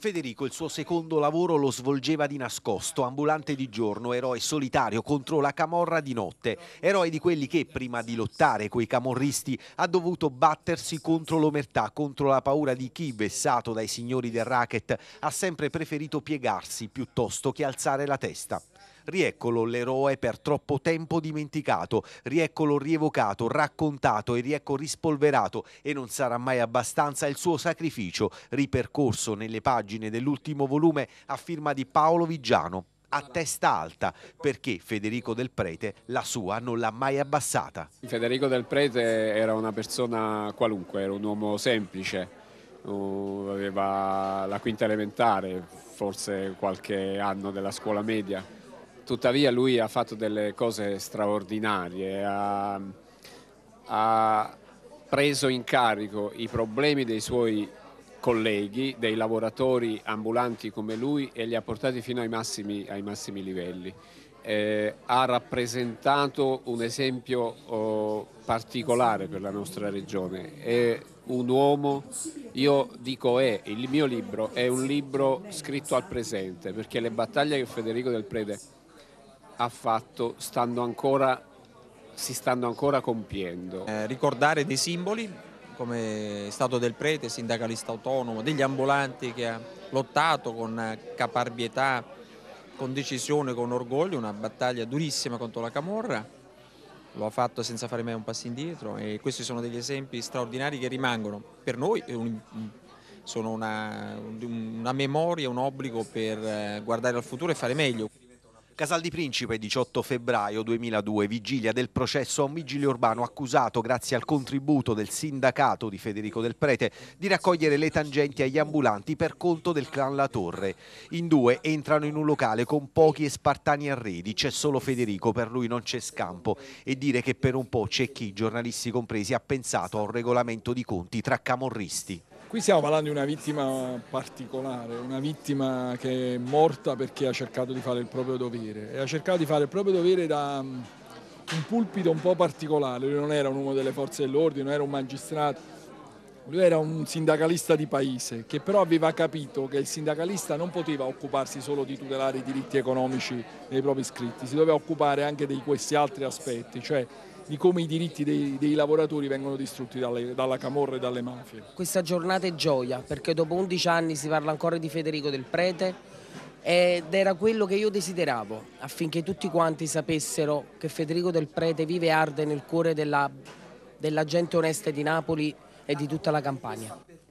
Federico il suo secondo lavoro lo svolgeva di nascosto, ambulante di giorno, eroe solitario contro la camorra di notte, eroe di quelli che prima di lottare coi camorristi ha dovuto battersi contro l'omertà, contro la paura di chi, vessato dai signori del racket, ha sempre preferito piegarsi piuttosto che alzare la testa. Rieccolo l'eroe per troppo tempo dimenticato, rieccolo rievocato, raccontato e riecco rispolverato e non sarà mai abbastanza il suo sacrificio, ripercorso nelle pagine dell'ultimo volume a firma di Paolo Vigiano. A testa alta, perché Federico Del Prete la sua non l'ha mai abbassata. Federico Del Prete era una persona qualunque, era un uomo semplice, uh, aveva la quinta elementare, forse qualche anno della scuola media tuttavia lui ha fatto delle cose straordinarie, ha, ha preso in carico i problemi dei suoi colleghi, dei lavoratori ambulanti come lui e li ha portati fino ai massimi, ai massimi livelli. Eh, ha rappresentato un esempio oh, particolare per la nostra regione. È un uomo, io dico è, il mio libro è un libro scritto al presente perché le battaglie che Federico del Prete ha fatto stando ancora, si stanno ancora compiendo. Eh, ricordare dei simboli come Stato del Prete, sindacalista autonomo, degli ambulanti che ha lottato con eh, caparbietà, con decisione, con orgoglio, una battaglia durissima contro la Camorra, lo ha fatto senza fare mai un passo indietro e questi sono degli esempi straordinari che rimangono per noi un, sono una, una memoria, un obbligo per eh, guardare al futuro e fare meglio. Casal di Principe, 18 febbraio 2002, vigilia del processo a un vigile urbano accusato, grazie al contributo del sindacato di Federico Del Prete, di raccogliere le tangenti agli ambulanti per conto del clan La Torre. In due entrano in un locale con pochi e spartani arredi, c'è solo Federico, per lui non c'è scampo. E dire che per un po' c'è chi, giornalisti compresi, ha pensato a un regolamento di conti tra camorristi. Qui stiamo parlando di una vittima particolare, una vittima che è morta perché ha cercato di fare il proprio dovere e ha cercato di fare il proprio dovere da mm, un pulpito un po' particolare, lui non era un uomo delle forze dell'ordine, non era un magistrato, lui era un sindacalista di paese che però aveva capito che il sindacalista non poteva occuparsi solo di tutelare i diritti economici dei propri iscritti, si doveva occupare anche di questi altri aspetti, cioè di come i diritti dei, dei lavoratori vengono distrutti dalle, dalla camorra e dalle mafie. Questa giornata è gioia perché dopo 11 anni si parla ancora di Federico del Prete ed era quello che io desideravo affinché tutti quanti sapessero che Federico del Prete vive e arde nel cuore della, della gente onesta di Napoli e di tutta la campagna.